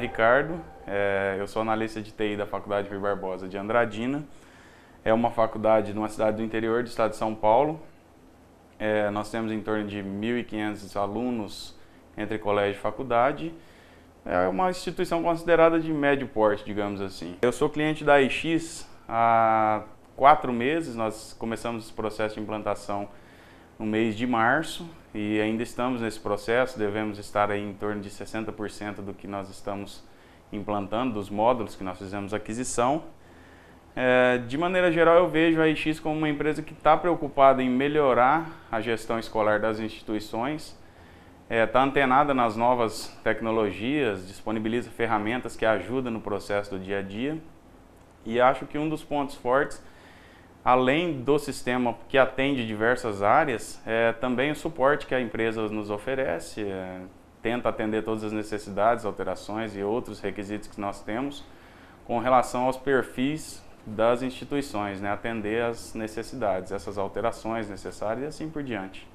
Ricardo, é, eu sou analista de TI da Faculdade Rui Barbosa de Andradina. É uma faculdade numa cidade do interior do estado de São Paulo. É, nós temos em torno de 1.500 alunos entre colégio e faculdade. É uma instituição considerada de médio porte, digamos assim. Eu sou cliente da EX há quatro meses, nós começamos o processo de implantação no mês de março e ainda estamos nesse processo, devemos estar aí em torno de 60% do que nós estamos implantando, dos módulos que nós fizemos aquisição. É, de maneira geral, eu vejo a IX como uma empresa que está preocupada em melhorar a gestão escolar das instituições, está é, tá antenada nas novas tecnologias, disponibiliza ferramentas que ajudam no processo do dia a dia. E acho que um dos pontos fortes além do sistema que atende diversas áreas, é, também o suporte que a empresa nos oferece, é, tenta atender todas as necessidades, alterações e outros requisitos que nós temos com relação aos perfis das instituições, né, atender as necessidades, essas alterações necessárias e assim por diante.